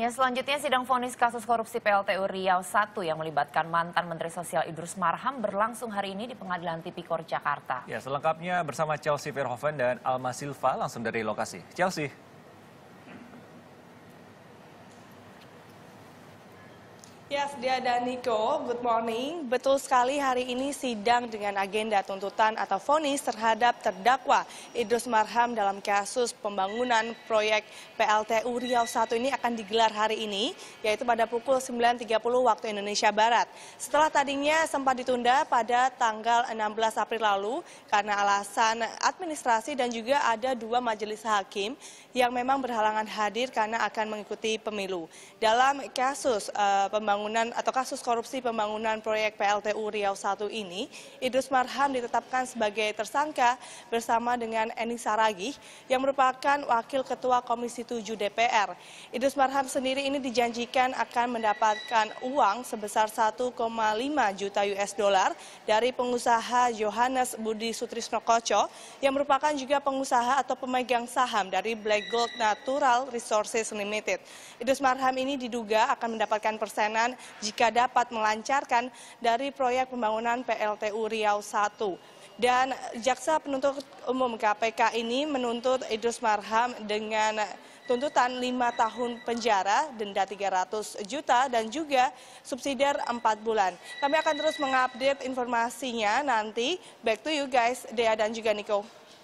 Ya, selanjutnya sidang vonis kasus korupsi PLTU Riau 1 yang melibatkan mantan Menteri Sosial Idrus Marham berlangsung hari ini di Pengadilan Tipikor Jakarta. Ya, selengkapnya bersama Chelsea Verhoeven dan Alma Silva langsung dari lokasi. Chelsea. Yes, dia dan Nico. Good morning. Betul sekali hari ini sidang dengan agenda tuntutan atau vonis terhadap terdakwa Idrus Marham dalam kasus pembangunan proyek PLTU Riau 1 ini akan digelar hari ini, yaitu pada pukul 9.30 waktu Indonesia Barat. Setelah tadinya sempat ditunda pada tanggal 16 April lalu karena alasan administrasi dan juga ada dua majelis hakim yang memang berhalangan hadir karena akan mengikuti pemilu. Dalam kasus uh, pembangunan pembangunan atau kasus korupsi pembangunan proyek PLTU Riau 1 ini, Idrus Marham ditetapkan sebagai tersangka bersama dengan Eni Saragih yang merupakan Wakil Ketua Komisi 7 DPR. Idrus Marham sendiri ini dijanjikan akan mendapatkan uang sebesar 1,5 juta US dollar dari pengusaha Johannes Budi Sutrisno Koco yang merupakan juga pengusaha atau pemegang saham dari Black Gold Natural Resources Limited. Idrus Marham ini diduga akan mendapatkan persenan jika dapat melancarkan dari proyek pembangunan PLTU Riau 1 Dan jaksa penuntut umum KPK ini menuntut Idrus Marham dengan tuntutan 5 tahun penjara, denda 300 juta, dan juga subsidiar 4 bulan. Kami akan terus mengupdate informasinya nanti. Back to you guys, Dea dan juga Niko.